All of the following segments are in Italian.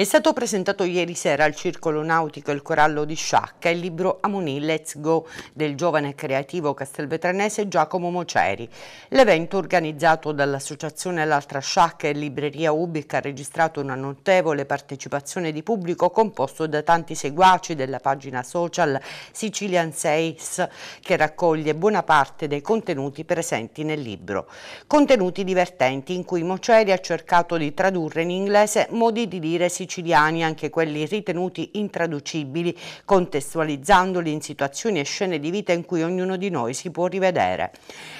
È stato presentato ieri sera al Circolo Nautico Il Corallo di Sciacca il libro Amoni Let's Go del giovane creativo castelvetranese Giacomo Moceri. L'evento organizzato dall'associazione L'Altra Sciacca e Libreria Ubic ha registrato una notevole partecipazione di pubblico composto da tanti seguaci della pagina social Sicilian Seis che raccoglie buona parte dei contenuti presenti nel libro. Contenuti divertenti in cui Moceri ha cercato di tradurre in inglese modi di dire siciliano siciliani, anche quelli ritenuti intraducibili, contestualizzandoli in situazioni e scene di vita in cui ognuno di noi si può rivedere.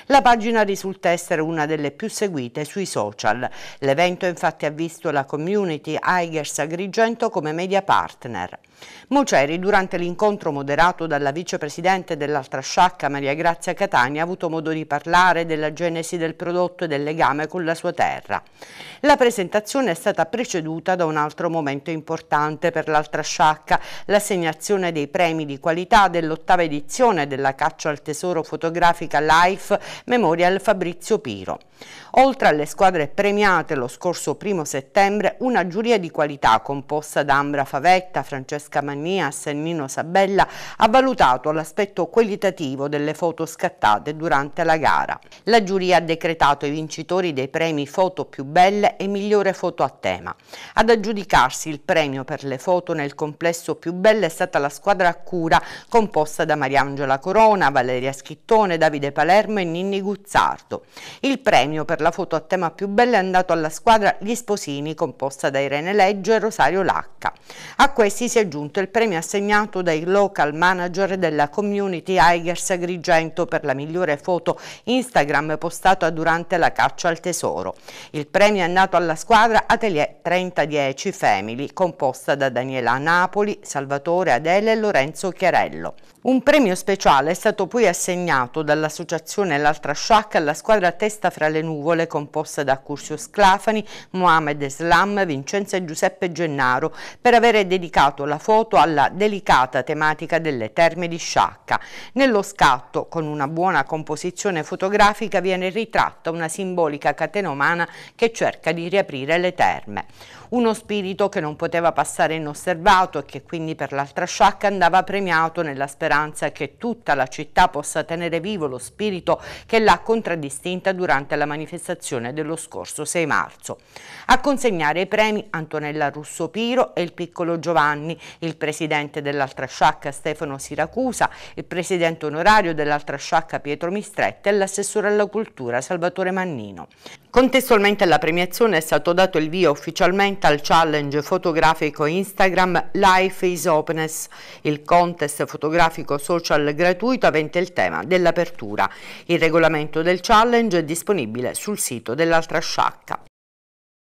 La pagina risulta essere una delle più seguite sui social. L'evento infatti ha visto la community Aigers Agrigento come media partner. Moceri, durante l'incontro moderato dalla vicepresidente dell'altra sciacca Maria Grazia Catania, ha avuto modo di parlare della genesi del prodotto e del legame con la sua terra. La presentazione è stata preceduta da un altro momento momento importante per l'altra sciacca, l'assegnazione dei premi di qualità dell'ottava edizione della caccia al tesoro fotografica Life Memorial Fabrizio Piro. Oltre alle squadre premiate lo scorso primo settembre, una giuria di qualità composta da Ambra Favetta, Francesca Mannia e Nino Sabella ha valutato l'aspetto qualitativo delle foto scattate durante la gara. La giuria ha decretato i vincitori dei premi foto più belle e migliore foto a tema. Ad aggiudicare aggiudicarsi il premio per le foto nel complesso più belle è stata la squadra a cura composta da Mariangela Corona, Valeria Schittone, Davide Palermo e Ninni Guzzardo. Il premio per la foto a tema più bella è andato alla squadra Gli Sposini composta da Irene Leggio e Rosario Lacca. A questi si è aggiunto il premio assegnato dai local manager della community Eigers Agrigento per la migliore foto Instagram postata durante la caccia al tesoro. Il premio è andato alla squadra Atelier 3010 FEM Family, composta da Daniela Napoli, Salvatore Adele e Lorenzo Chiarello. Un premio speciale è stato poi assegnato dall'associazione L'Altra Sciacca alla squadra Testa fra le nuvole composta da Curzio Sclafani, Mohamed Slam, Vincenzo e Giuseppe Gennaro per avere dedicato la foto alla delicata tematica delle terme di Sciacca. Nello scatto, con una buona composizione fotografica, viene ritratta una simbolica catena umana che cerca di riaprire le terme uno spirito che non poteva passare inosservato e che quindi per l'altra sciacca andava premiato nella speranza che tutta la città possa tenere vivo lo spirito che l'ha contraddistinta durante la manifestazione dello scorso 6 marzo. A consegnare i premi Antonella Russo Piro e il piccolo Giovanni, il presidente dell'altra sciacca Stefano Siracusa, il presidente onorario dell'altra sciacca Pietro Mistretta e l'assessore alla cultura Salvatore Mannino. Contestualmente alla premiazione è stato dato il via ufficialmente al challenge fotografico Instagram Life is Openness. Il contest fotografico social gratuito avente il tema dell'apertura. Il regolamento del challenge è disponibile sul sito dell'altra sciacca.